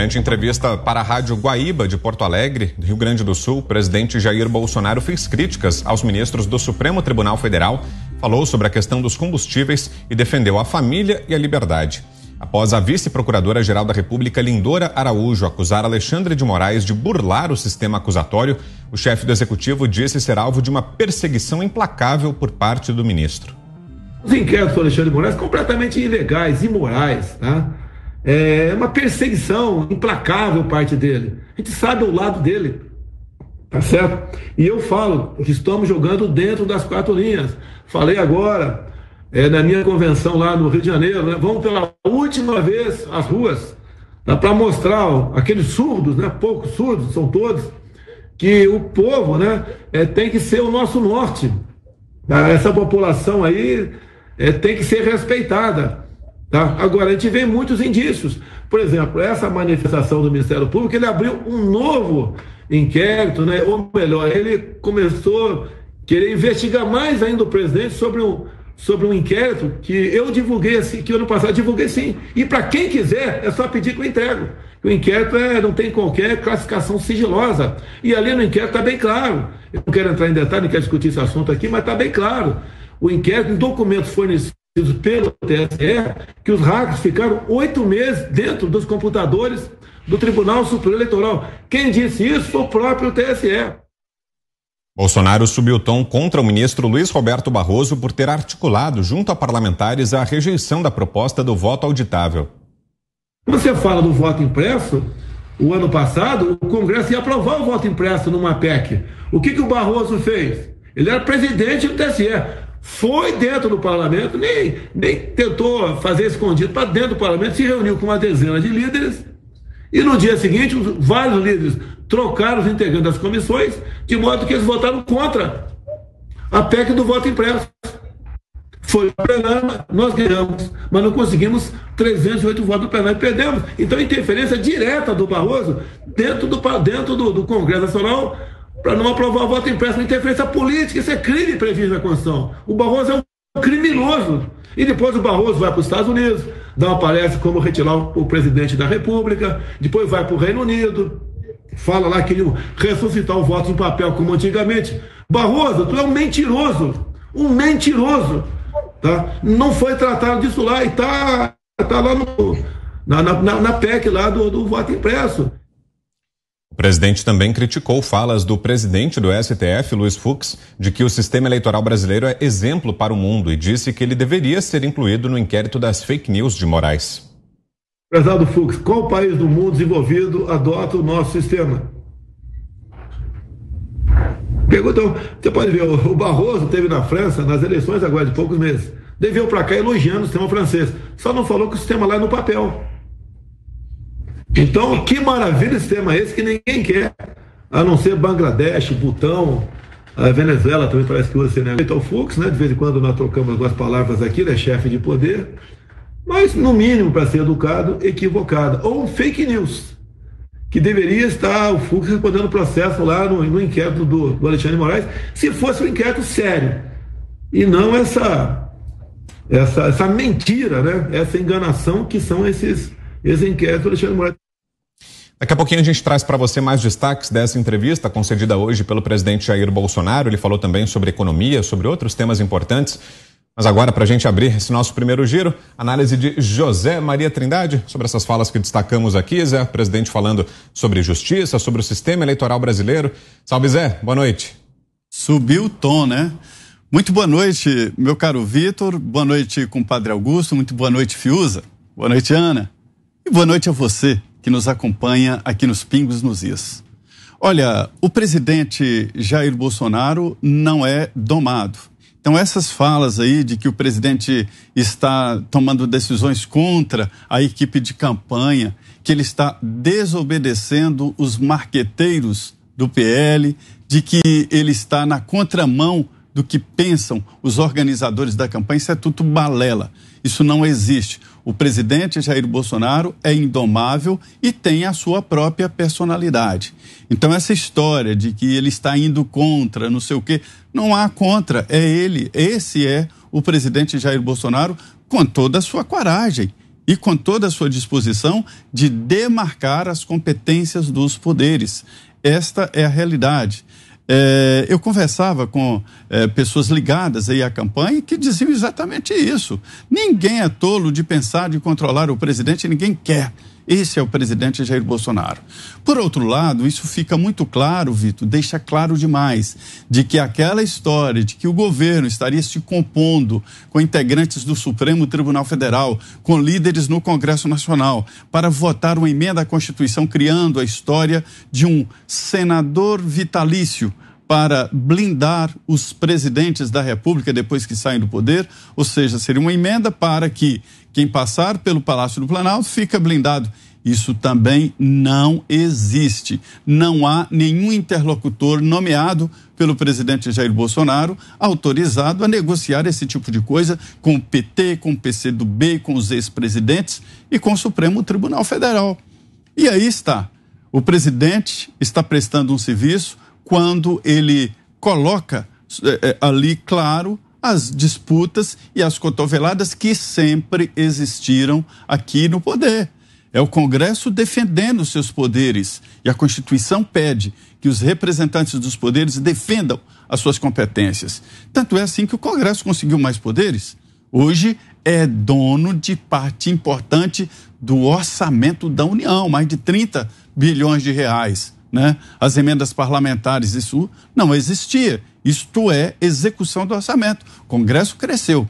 Durante entrevista para a Rádio Guaíba de Porto Alegre, Rio Grande do Sul, o presidente Jair Bolsonaro fez críticas aos ministros do Supremo Tribunal Federal, falou sobre a questão dos combustíveis e defendeu a família e a liberdade. Após a vice-procuradora-geral da República, Lindora Araújo, acusar Alexandre de Moraes de burlar o sistema acusatório, o chefe do executivo disse ser alvo de uma perseguição implacável por parte do ministro. Os inquéritos do Alexandre de Moraes completamente ilegais, imorais, né? É, é uma perseguição implacável parte dele. A gente sabe o lado dele, tá certo? E eu falo que estamos jogando dentro das quatro linhas. Falei agora, é, na minha convenção lá no Rio de Janeiro, né? vamos pela última vez às ruas, para mostrar ó, aqueles surdos, né? poucos surdos, são todos, que o povo né? É, tem que ser o nosso norte. Essa população aí é, tem que ser respeitada. Tá? Agora, a gente vê muitos indícios. Por exemplo, essa manifestação do Ministério Público, ele abriu um novo inquérito, né? ou melhor, ele começou a querer investigar mais ainda o presidente sobre um, sobre um inquérito que eu divulguei, assim, que ano passado divulguei sim. E para quem quiser, é só pedir que eu entrego. O inquérito é, não tem qualquer classificação sigilosa. E ali no inquérito está bem claro. Eu não quero entrar em detalhe, não quero discutir esse assunto aqui, mas está bem claro. O inquérito, em documentos fornecidos pelo TSE que os hackers ficaram oito meses dentro dos computadores do Tribunal Superior Eleitoral. Quem disse isso foi o próprio TSE. Bolsonaro subiu o tom contra o ministro Luiz Roberto Barroso por ter articulado junto a parlamentares a rejeição da proposta do voto auditável. Quando você fala do voto impresso, o ano passado o Congresso ia aprovar o voto impresso numa PEC. O que, que o Barroso fez? Ele era presidente do TSE foi dentro do parlamento, nem, nem tentou fazer escondido, para tá dentro do parlamento, se reuniu com uma dezena de líderes e no dia seguinte os, vários líderes trocaram os integrantes das comissões, de modo que eles votaram contra a PEC do voto impresso. Foi o plenário, nós ganhamos, mas não conseguimos 308 votos do plenário e perdemos. Então, interferência direta do Barroso dentro do, dentro do, do Congresso Nacional para não aprovar o voto impresso na interferência política. Isso é crime previsto na Constituição. O Barroso é um criminoso. E depois o Barroso vai para os Estados Unidos, dá uma palestra como retirar o presidente da República, depois vai para o Reino Unido, fala lá que ele ressuscitar o voto em papel como antigamente. Barroso, tu é um mentiroso, um mentiroso. Tá? Não foi tratado disso lá e está tá lá no, na, na, na PEC lá do, do voto impresso. O presidente também criticou falas do presidente do STF, Luiz Fux, de que o sistema eleitoral brasileiro é exemplo para o mundo e disse que ele deveria ser incluído no inquérito das fake news de Moraes. Prezado Fux, qual país do mundo desenvolvido adota o nosso sistema? Pergunta, você pode ver, o Barroso teve na França, nas eleições agora de poucos meses, deveu para cá elogiando o sistema francês, só não falou que o sistema lá é no papel. Então, que maravilha esse tema esse que ninguém quer, a não ser Bangladesh, Butão, a Venezuela também parece que você né? Então, o Fux, né? De vez em quando nós trocamos algumas palavras aqui, ele é chefe de poder, mas no mínimo para ser educado, equivocado Ou fake news, que deveria estar o Fux respondendo o processo lá no, no inquérito do, do, Alexandre Moraes, se fosse um inquérito sério. E não essa, essa, essa mentira, né? Essa enganação que são esses esse inquérito, Alexandre Moraes. Daqui a pouquinho a gente traz para você mais destaques dessa entrevista concedida hoje pelo presidente Jair Bolsonaro. Ele falou também sobre economia, sobre outros temas importantes. Mas agora, para a gente abrir esse nosso primeiro giro, análise de José Maria Trindade sobre essas falas que destacamos aqui. Zé, presidente falando sobre justiça, sobre o sistema eleitoral brasileiro. Salve, Zé, boa noite. Subiu o tom, né? Muito boa noite, meu caro Vitor. Boa noite, compadre Augusto. Muito boa noite, Fiuza. Boa noite, Ana. E boa noite a você que nos acompanha aqui nos Pingos nos Is. Olha, o presidente Jair Bolsonaro não é domado. Então, essas falas aí de que o presidente está tomando decisões contra a equipe de campanha, que ele está desobedecendo os marqueteiros do PL, de que ele está na contramão do que pensam os organizadores da campanha, isso é tudo balela. Isso não existe. O presidente Jair Bolsonaro é indomável e tem a sua própria personalidade. Então, essa história de que ele está indo contra, não sei o quê, não há contra, é ele. Esse é o presidente Jair Bolsonaro com toda a sua coragem e com toda a sua disposição de demarcar as competências dos poderes. Esta é a realidade. É, eu conversava com é, pessoas ligadas aí à campanha que diziam exatamente isso. Ninguém é tolo de pensar de controlar o presidente, ninguém quer. Esse é o presidente Jair Bolsonaro. Por outro lado, isso fica muito claro, Vitor, deixa claro demais, de que aquela história de que o governo estaria se compondo com integrantes do Supremo Tribunal Federal, com líderes no Congresso Nacional, para votar uma emenda à Constituição criando a história de um senador vitalício para blindar os presidentes da República depois que saem do poder, ou seja, seria uma emenda para que quem passar pelo Palácio do Planalto fica blindado. Isso também não existe. Não há nenhum interlocutor nomeado pelo presidente Jair Bolsonaro autorizado a negociar esse tipo de coisa com o PT, com o PCdoB, com os ex-presidentes e com o Supremo Tribunal Federal. E aí está. O presidente está prestando um serviço quando ele coloca é, é, ali claro as disputas e as cotoveladas que sempre existiram aqui no poder. É o Congresso defendendo seus poderes e a Constituição pede que os representantes dos poderes defendam as suas competências. Tanto é assim que o Congresso conseguiu mais poderes. Hoje é dono de parte importante do orçamento da União, mais de 30 bilhões de reais né, as emendas parlamentares, isso não existia. Isto é execução do orçamento. O Congresso cresceu.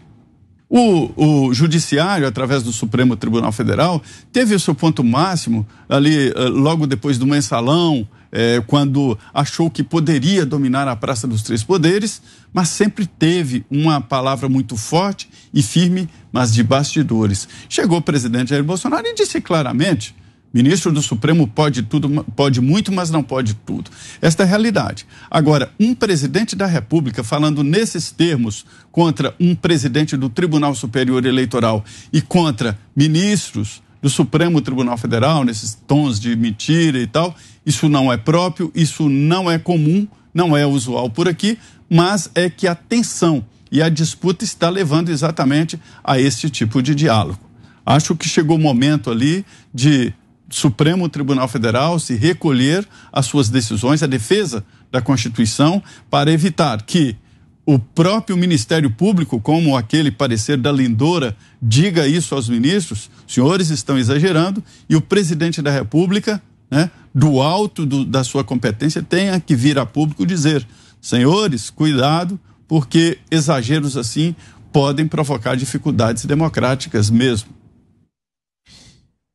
O, o Judiciário, através do Supremo Tribunal Federal, teve o seu ponto máximo ali eh, logo depois do mensalão, é, quando achou que poderia dominar a Praça dos Três Poderes, mas sempre teve uma palavra muito forte e firme, mas de bastidores. Chegou o presidente Jair Bolsonaro e disse claramente Ministro do Supremo pode tudo, pode muito, mas não pode tudo. Esta é a realidade. Agora, um presidente da República falando nesses termos contra um presidente do Tribunal Superior Eleitoral e contra ministros do Supremo Tribunal Federal, nesses tons de mentira e tal, isso não é próprio, isso não é comum, não é usual por aqui, mas é que a tensão e a disputa está levando exatamente a esse tipo de diálogo. Acho que chegou o momento ali de Supremo Tribunal Federal se recolher às suas decisões, a defesa da Constituição, para evitar que o próprio Ministério Público, como aquele parecer da Lindora, diga isso aos ministros, senhores estão exagerando, e o presidente da República, né, do alto do, da sua competência, tenha que vir a público dizer: senhores, cuidado, porque exageros assim podem provocar dificuldades democráticas mesmo.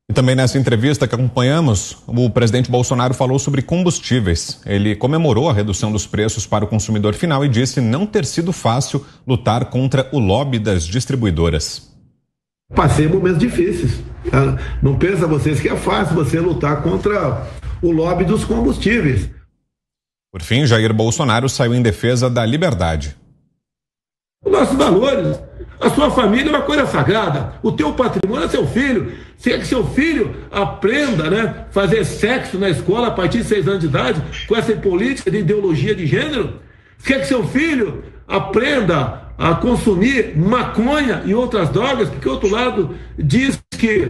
E também nessa entrevista que acompanhamos, o presidente Bolsonaro falou sobre combustíveis. Ele comemorou a redução dos preços para o consumidor final e disse não ter sido fácil lutar contra o lobby das distribuidoras. Passei momentos difíceis. Tá? Não pensa vocês que é fácil você lutar contra o lobby dos combustíveis. Por fim, Jair Bolsonaro saiu em defesa da liberdade. Nossos valores, a sua família é uma coisa sagrada. O teu patrimônio é seu filho. Se é que seu filho aprenda né, fazer sexo na escola a partir de seis anos de idade, com essa política de ideologia de gênero, se é que seu filho aprenda a consumir maconha e outras drogas, porque o outro lado diz que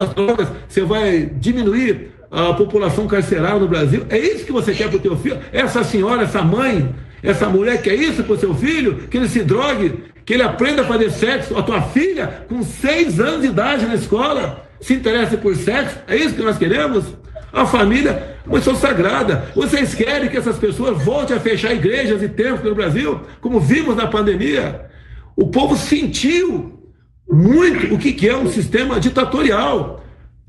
as drogas você vai diminuir a população carcerária no Brasil. É isso que você quer para o teu filho? Essa senhora, essa mãe, essa mulher quer é isso para o seu filho? Que ele se drogue que ele aprenda a fazer sexo. A tua filha, com seis anos de idade na escola, se interessa por sexo. É isso que nós queremos? A família é uma sagrada. Vocês querem que essas pessoas voltem a fechar igrejas e templos no Brasil, como vimos na pandemia? O povo sentiu muito o que é um sistema ditatorial.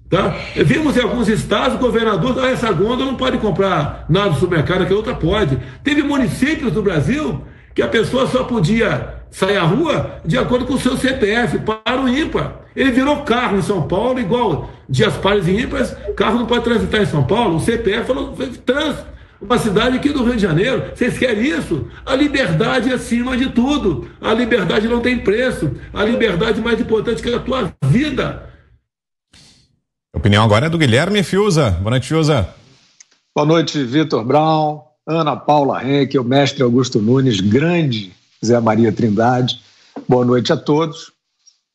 Tá? Vimos em alguns estados, governadores, governador, ah, essa gôndola não pode comprar nada no supermercado, que a outra pode. Teve municípios do Brasil que a pessoa só podia sai à rua de acordo com o seu CPF, para o ímpar. Ele virou carro em São Paulo, igual dias pares e ímpares, carro não pode transitar em São Paulo, o CPF falou trans. Uma cidade aqui do Rio de Janeiro, vocês querem isso? A liberdade é acima de tudo. A liberdade não tem preço. A liberdade é mais importante que é a tua vida. A opinião agora é do Guilherme Fiuza. Boa noite, Fiuza. Boa noite, Vitor Brown, Ana Paula Henck, o mestre Augusto Nunes, grande Zé Maria Trindade. Boa noite a todos.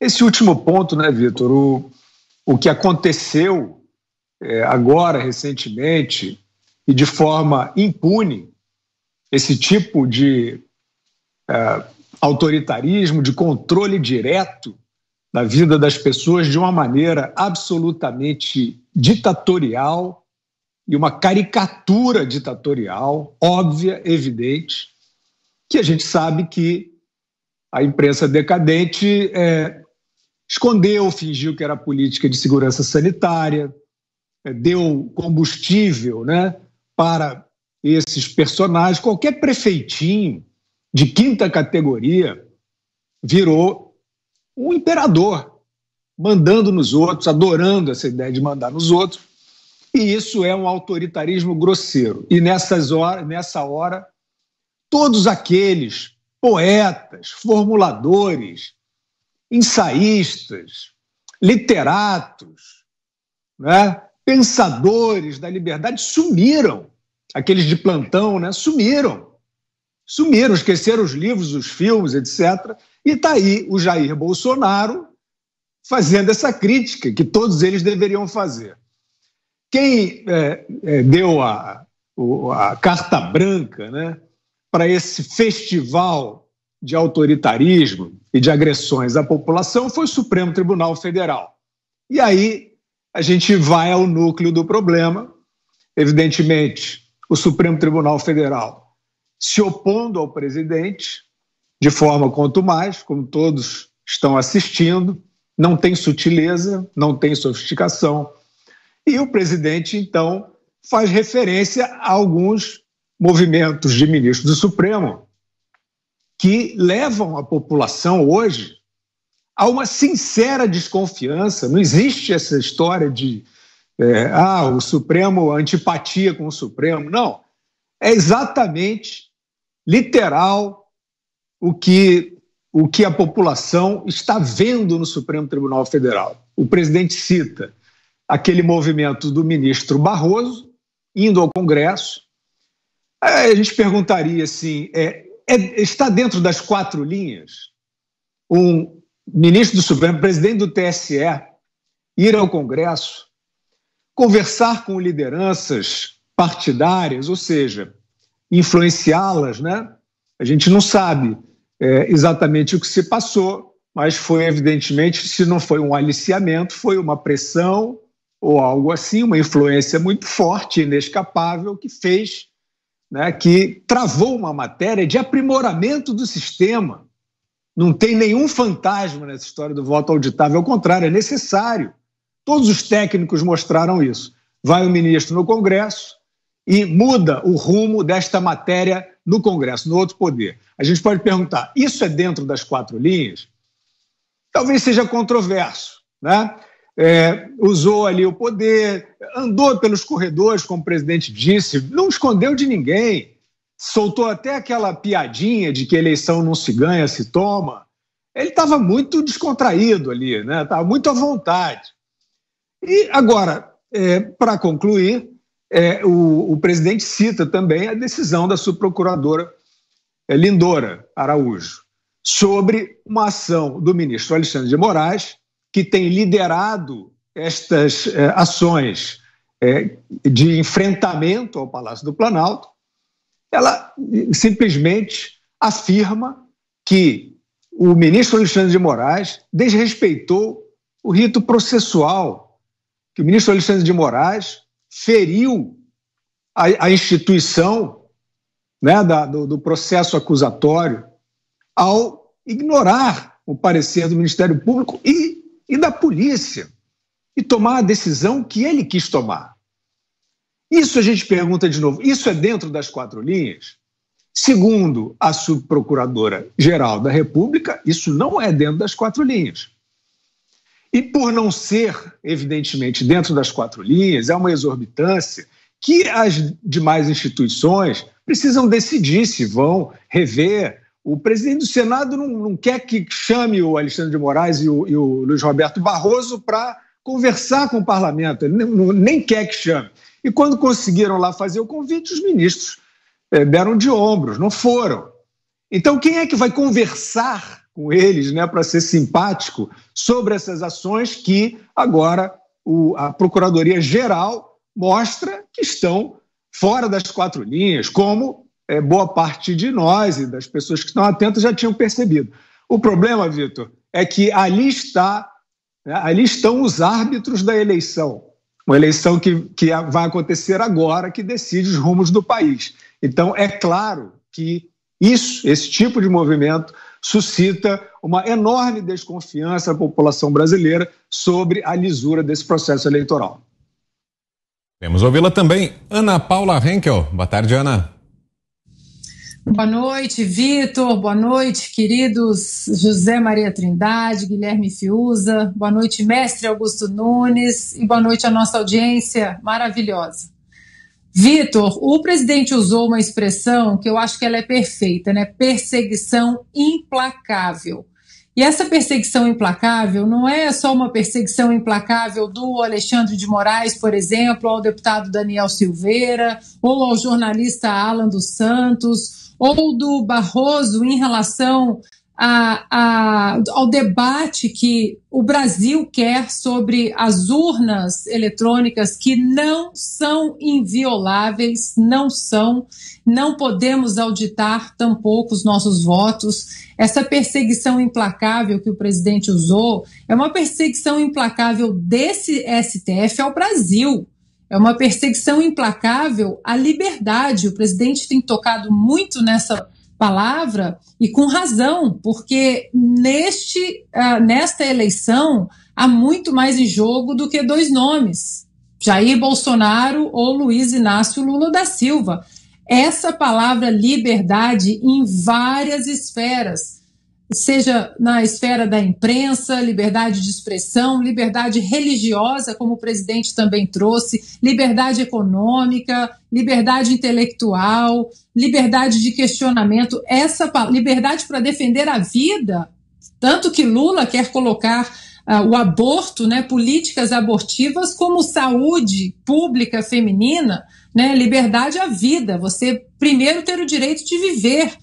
Esse último ponto, né, Vitor? O, o que aconteceu é, agora, recentemente, e de forma impune, esse tipo de é, autoritarismo, de controle direto da vida das pessoas de uma maneira absolutamente ditatorial e uma caricatura ditatorial, óbvia, evidente, que a gente sabe que a imprensa decadente é, escondeu, fingiu que era política de segurança sanitária, é, deu combustível né, para esses personagens. Qualquer prefeitinho de quinta categoria virou um imperador, mandando nos outros, adorando essa ideia de mandar nos outros. E isso é um autoritarismo grosseiro. E nessas horas, nessa hora, todos aqueles poetas, formuladores, ensaístas, literatos, né, pensadores da liberdade sumiram. Aqueles de plantão, né, sumiram. Sumiram, esqueceram os livros, os filmes, etc. E está aí o Jair Bolsonaro fazendo essa crítica que todos eles deveriam fazer. Quem é, é, deu a, a carta branca né, para esse festival de autoritarismo e de agressões à população foi o Supremo Tribunal Federal. E aí a gente vai ao núcleo do problema. Evidentemente, o Supremo Tribunal Federal se opondo ao presidente de forma quanto mais como todos estão assistindo, não tem sutileza, não tem sofisticação. E o presidente, então, faz referência a alguns movimentos de ministros do Supremo que levam a população hoje a uma sincera desconfiança. Não existe essa história de é, ah, o Supremo, antipatia com o Supremo. Não. É exatamente literal o que, o que a população está vendo no Supremo Tribunal Federal. O presidente cita aquele movimento do ministro Barroso indo ao Congresso a gente perguntaria assim: é, é, está dentro das quatro linhas um ministro do Supremo, presidente do TSE, ir ao Congresso, conversar com lideranças partidárias, ou seja, influenciá-las, né? A gente não sabe é, exatamente o que se passou, mas foi evidentemente, se não foi um aliciamento, foi uma pressão ou algo assim, uma influência muito forte, inescapável, que fez né, que travou uma matéria de aprimoramento do sistema. Não tem nenhum fantasma nessa história do voto auditável, ao contrário, é necessário. Todos os técnicos mostraram isso. Vai o ministro no Congresso e muda o rumo desta matéria no Congresso, no outro poder. A gente pode perguntar: isso é dentro das quatro linhas? Talvez seja controverso, né? é, usou ali o poder, andou pelos corredores, como o presidente disse, não escondeu de ninguém, soltou até aquela piadinha de que eleição não se ganha, se toma. Ele estava muito descontraído ali, né? Estava muito à vontade. E agora, é, para concluir, é, o, o, presidente cita também a decisão da subprocuradora é, Lindora Araújo sobre uma ação do ministro Alexandre de Moraes que tem liderado estas eh, ações eh, de enfrentamento ao Palácio do Planalto, ela eh, simplesmente afirma que o ministro Alexandre de Moraes desrespeitou o rito processual, que o ministro Alexandre de Moraes feriu a, a instituição né, da, do, do processo acusatório ao ignorar o parecer do Ministério Público e e da polícia e tomar a decisão que ele quis tomar. Isso a gente pergunta de novo: isso é dentro das quatro linhas? Segundo a subprocuradora-geral da República, isso não é dentro das quatro linhas. E por não ser, evidentemente, dentro das quatro linhas, é uma exorbitância que as demais instituições precisam decidir se vão rever o presidente do Senado não, não, quer que chame o Alexandre de Moraes e o, e o Luiz Roberto Barroso para conversar com o parlamento, ele nem quer que chame. E quando conseguiram lá fazer o convite, os ministros eh, deram de ombros, não foram. Então, quem é que vai conversar com eles, né, para ser simpático, sobre essas ações que agora o, a Procuradoria Geral mostra que estão fora das quatro linhas, como é, boa parte de nós e das pessoas que estão atentas já tinham percebido. O problema, Vitor, é que ali está, né, ali estão os árbitros da eleição, uma eleição que, que vai acontecer agora, que decide os rumos do país. Então, é claro que isso, esse tipo de movimento, suscita uma enorme desconfiança da população brasileira sobre a lisura desse processo eleitoral. Temos ouvi-la também, Ana Paula Henkel. Boa tarde, Ana. Boa noite, Vitor. Boa noite, queridos José Maria Trindade, Guilherme Fiuza. Boa noite, mestre Augusto Nunes. E boa noite à nossa audiência maravilhosa. Vitor, o presidente usou uma expressão que eu acho que ela é perfeita, né? Perseguição implacável. E essa perseguição implacável não é só uma perseguição implacável do Alexandre de Moraes, por exemplo, ao deputado Daniel Silveira, ou ao jornalista Alan dos Santos, ou do Barroso em relação a, a, ao debate que o Brasil quer sobre as urnas eletrônicas que não são invioláveis, não são, não podemos auditar tampouco os nossos votos. Essa perseguição implacável que o presidente usou é uma perseguição implacável desse STF ao Brasil. É uma perseguição implacável à liberdade. O presidente tem tocado muito nessa palavra e com razão, porque neste, uh, nesta eleição há muito mais em jogo do que dois nomes: Jair Bolsonaro ou Luiz Inácio Lula da Silva. Essa palavra liberdade em várias esferas seja na esfera da imprensa, liberdade de expressão, liberdade religiosa, como o presidente também trouxe, liberdade econômica, liberdade intelectual, liberdade de questionamento, essa liberdade para defender a vida, tanto que Lula quer colocar uh, o aborto, né, políticas abortivas como saúde pública feminina, né, liberdade à vida, você primeiro ter o direito de viver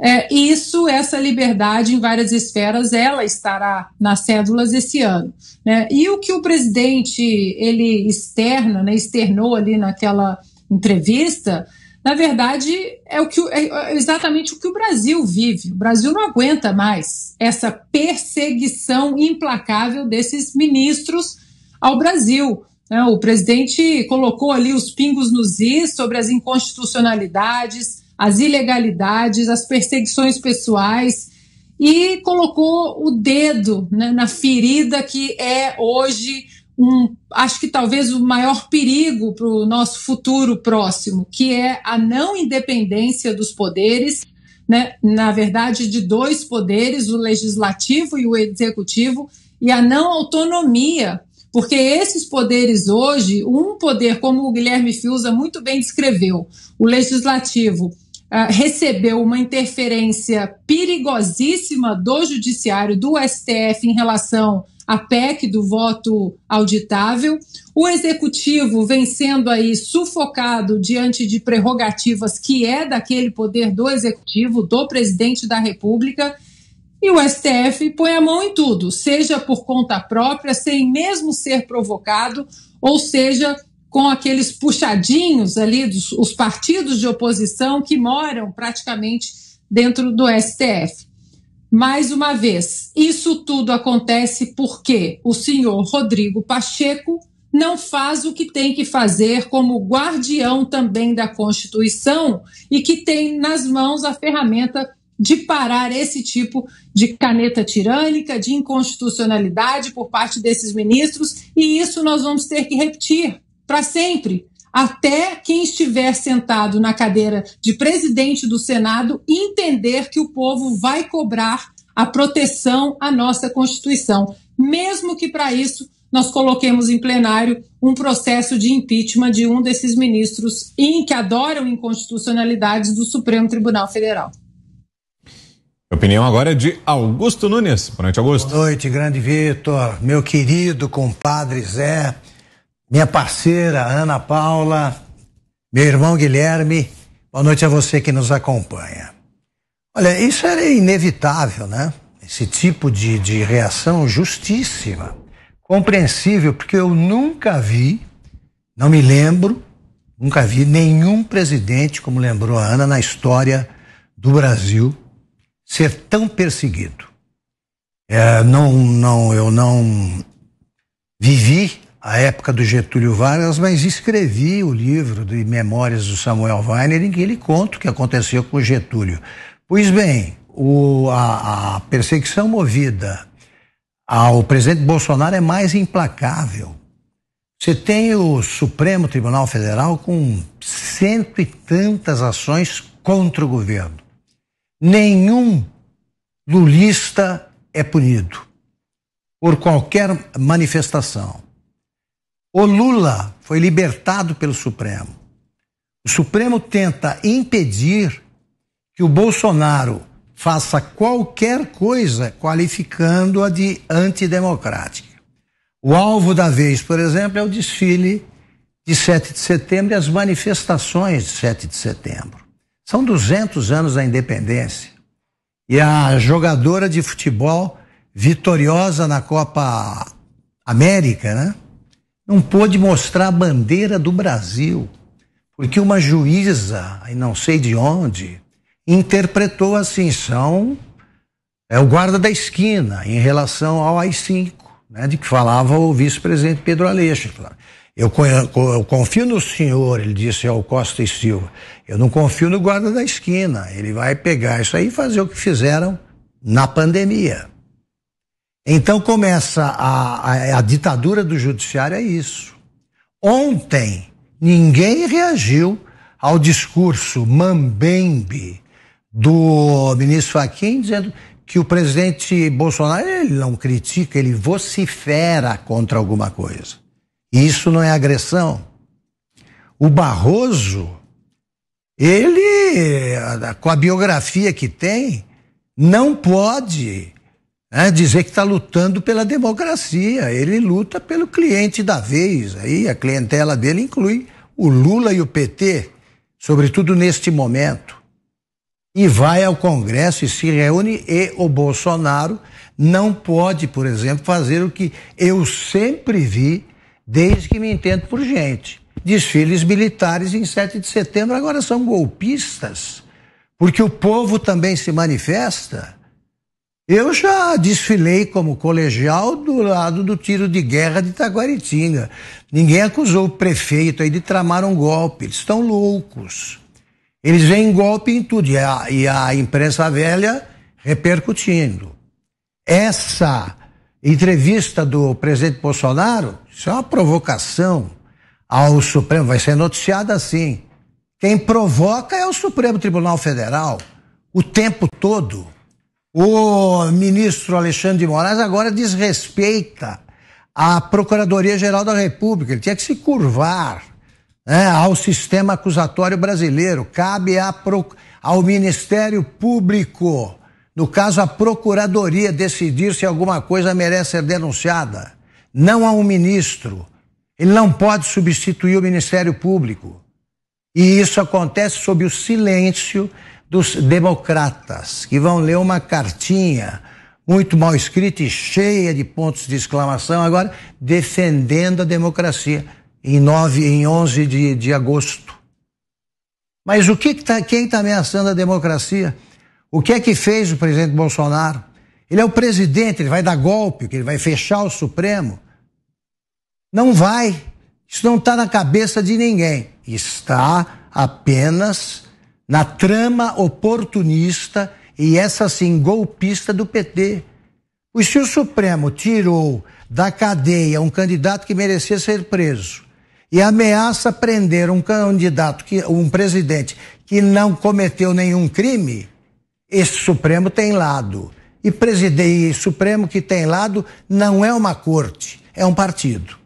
é, isso, essa liberdade em várias esferas, ela estará nas cédulas esse ano. Né? E o que o presidente ele externa, né, externou ali naquela entrevista, na verdade é o que é, é exatamente o que o Brasil vive. O Brasil não aguenta mais essa perseguição implacável desses ministros ao Brasil. Né? O presidente colocou ali os pingos nos is sobre as inconstitucionalidades as ilegalidades, as perseguições pessoais e colocou o dedo né, na ferida que é hoje um, acho que talvez o maior perigo para o nosso futuro próximo, que é a não independência dos poderes, né, na verdade, de dois poderes, o legislativo e o executivo, e a não autonomia, porque esses poderes hoje, um poder, como o Guilherme Fiuza muito bem descreveu, o legislativo ah, recebeu uma interferência perigosíssima do Judiciário, do STF, em relação à PEC do voto auditável. O Executivo vem sendo aí sufocado diante de prerrogativas que é daquele poder do Executivo, do Presidente da República. E o STF põe a mão em tudo, seja por conta própria, sem mesmo ser provocado, ou seja, com aqueles puxadinhos ali dos os partidos de oposição que moram praticamente dentro do STF. Mais uma vez, isso tudo acontece porque o senhor Rodrigo Pacheco não faz o que tem que fazer como guardião também da Constituição e que tem nas mãos a ferramenta de parar esse tipo de caneta tirânica, de inconstitucionalidade por parte desses ministros, e isso nós vamos ter que repetir para sempre, até quem estiver sentado na cadeira de presidente do Senado entender que o povo vai cobrar a proteção à nossa Constituição, mesmo que para isso nós coloquemos em plenário um processo de impeachment de um desses ministros em que adoram inconstitucionalidades do Supremo Tribunal Federal. Opinião agora é de Augusto Nunes. Boa noite, Augusto. Boa noite, grande Vitor, meu querido compadre Zé minha parceira Ana Paula, meu irmão Guilherme. Boa noite a você que nos acompanha. Olha, isso era inevitável, né? Esse tipo de, de reação justíssima, compreensível, porque eu nunca vi, não me lembro, nunca vi nenhum presidente, como lembrou a Ana, na história do Brasil ser tão perseguido. É, não, não, eu não vivi a época do Getúlio Vargas, mas escrevi o livro de Memórias do Samuel Weiner, em que ele conta o que aconteceu com o Getúlio. Pois bem, o, a, a perseguição movida ao presidente Bolsonaro é mais implacável. Você tem o Supremo Tribunal Federal com cento e tantas ações contra o governo. Nenhum lulista é punido por qualquer manifestação. O Lula foi libertado pelo Supremo. O Supremo tenta impedir que o Bolsonaro faça qualquer coisa qualificando-a de antidemocrática. O alvo da vez, por exemplo, é o desfile de 7 de setembro e as manifestações de 7 de setembro. São 200 anos da independência. E a jogadora de futebol vitoriosa na Copa América, né? não pôde mostrar a bandeira do Brasil, porque uma juíza, e não sei de onde, interpretou assim: são é o guarda da esquina em relação ao AI-5, né, de que falava o vice-presidente Pedro Aleixo. Eu, eu, confio no senhor, ele disse ao Costa e Silva. Eu não confio no guarda da esquina. Ele vai pegar isso aí e fazer o que fizeram na pandemia. Então começa a, a, a ditadura do judiciário, é isso. Ontem, ninguém reagiu ao discurso mambembe do ministro Fachin dizendo que o presidente Bolsonaro ele não critica, ele vocifera contra alguma coisa. E isso não é agressão. O Barroso, ele, com a biografia que tem, não pode né, dizer que está lutando pela democracia. Ele luta pelo cliente da vez. Aí a clientela dele inclui o Lula e o PT, sobretudo neste momento. E vai ao Congresso e se reúne, e o Bolsonaro não pode, por exemplo, fazer o que eu sempre vi, desde que me entendo por gente. Desfiles militares em 7 de setembro agora são golpistas, porque o povo também se manifesta eu já desfilei como colegial do lado do tiro de guerra de Itaguaritinga. Ninguém acusou o prefeito aí de tramar um golpe. Eles estão loucos. Eles veem golpe em tudo. E a, e a imprensa velha repercutindo. Essa entrevista do presidente Bolsonaro, isso é uma provocação ao Supremo. Vai ser noticiada assim. Quem provoca é o Supremo Tribunal Federal o tempo todo. O ministro Alexandre de Moraes agora desrespeita a Procuradoria-Geral da República. Ele tinha que se curvar né, ao sistema acusatório brasileiro. Cabe Pro, ao Ministério Público, no caso, a Procuradoria, decidir se alguma coisa merece ser denunciada. Não a um ministro. Ele não pode substituir o Ministério Público. E isso acontece sob o silêncio dos democratas, que vão ler uma cartinha muito mal escrita e cheia de pontos de exclamação agora, defendendo a democracia em, 9, em 11 de, de agosto. Mas o que, que tá, quem está ameaçando a democracia? O que é que fez o presidente Bolsonaro? Ele é o presidente, ele vai dar golpe, que ele vai fechar o Supremo. Não vai. Isso não está na cabeça de ninguém. Está apenas na trama oportunista e essa sim golpista do PT. Pois se o Supremo tirou da cadeia um candidato que merecia ser preso e ameaça prender um candidato, que, um presidente que não cometeu nenhum crime, esse Supremo tem lado. E presidente Supremo que tem lado não é uma corte, é um partido.